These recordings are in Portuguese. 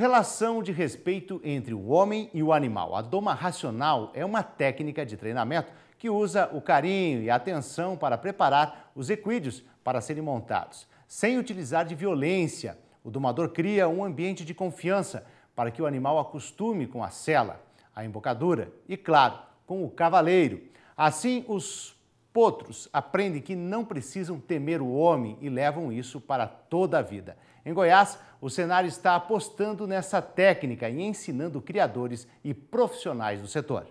Relação de respeito entre o homem e o animal. A doma racional é uma técnica de treinamento que usa o carinho e a atenção para preparar os equídeos para serem montados, sem utilizar de violência. O domador cria um ambiente de confiança para que o animal acostume com a sela, a embocadura e, claro, com o cavaleiro. Assim, os Potros aprendem que não precisam temer o homem e levam isso para toda a vida. Em Goiás, o cenário está apostando nessa técnica e ensinando criadores e profissionais do setor.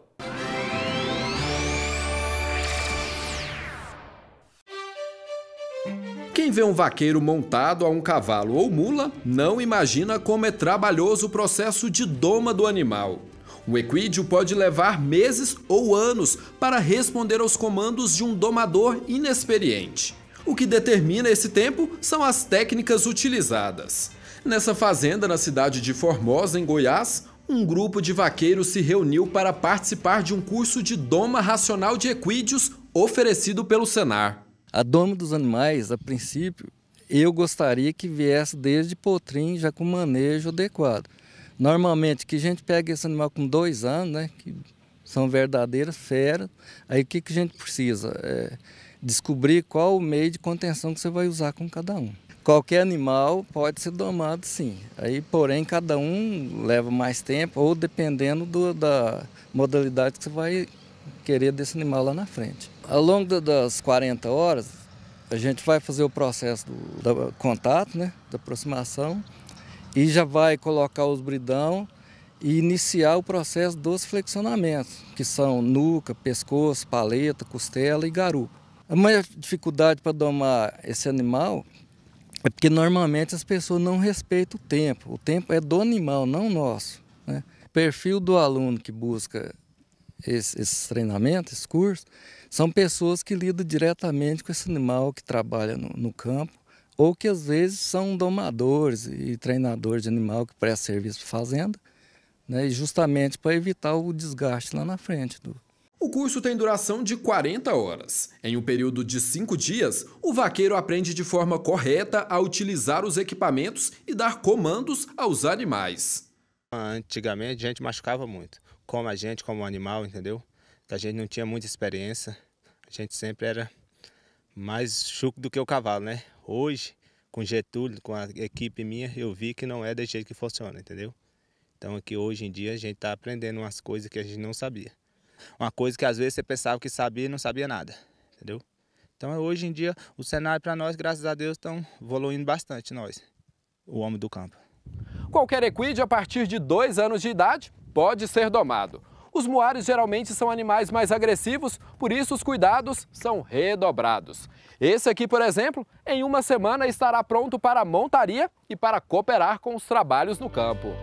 Quem vê um vaqueiro montado a um cavalo ou mula não imagina como é trabalhoso o processo de doma do animal. O equídeo pode levar meses ou anos para responder aos comandos de um domador inexperiente. O que determina esse tempo são as técnicas utilizadas. Nessa fazenda na cidade de Formosa, em Goiás, um grupo de vaqueiros se reuniu para participar de um curso de doma racional de equídeos oferecido pelo Senar. A doma dos animais, a princípio, eu gostaria que viesse desde potrim já com manejo adequado. Normalmente que a gente pega esse animal com dois anos, né? Que são verdadeiras feras. Aí o que, que a gente precisa? É descobrir qual o meio de contenção que você vai usar com cada um. Qualquer animal pode ser domado, sim. Aí, porém, cada um leva mais tempo, ou dependendo do, da modalidade que você vai querer desse animal lá na frente. Ao longo das 40 horas, a gente vai fazer o processo do, do contato, né, da aproximação, e já vai colocar os bridão e iniciar o processo dos flexionamentos, que são nuca, pescoço, paleta, costela e garupa. A maior dificuldade para domar esse animal é porque normalmente as pessoas não respeitam o tempo. O tempo é do animal, não nosso. Né? O perfil do aluno que busca esse, treinamento, esse curso são pessoas que lidam diretamente com esse animal que trabalha no, no campo ou que às vezes são domadores e treinadores de animal que prestam serviço para fazenda, né, e justamente para evitar o desgaste lá na frente do, o curso tem duração de 40 horas. Em um período de 5 dias, o vaqueiro aprende de forma correta a utilizar os equipamentos e dar comandos aos animais. Antigamente a gente machucava muito, como a gente, como o animal, entendeu? A gente não tinha muita experiência, a gente sempre era mais chuco do que o cavalo, né? Hoje, com Getúlio, com a equipe minha, eu vi que não é desse jeito que funciona, entendeu? Então aqui hoje em dia a gente está aprendendo umas coisas que a gente não sabia. Uma coisa que às vezes você pensava que sabia e não sabia nada, entendeu? Então hoje em dia o cenário para nós, graças a Deus, estão evoluindo bastante nós, o homem do campo. Qualquer equídeo a partir de dois anos de idade pode ser domado. Os muários geralmente são animais mais agressivos, por isso os cuidados são redobrados. Esse aqui, por exemplo, em uma semana estará pronto para montaria e para cooperar com os trabalhos no campo.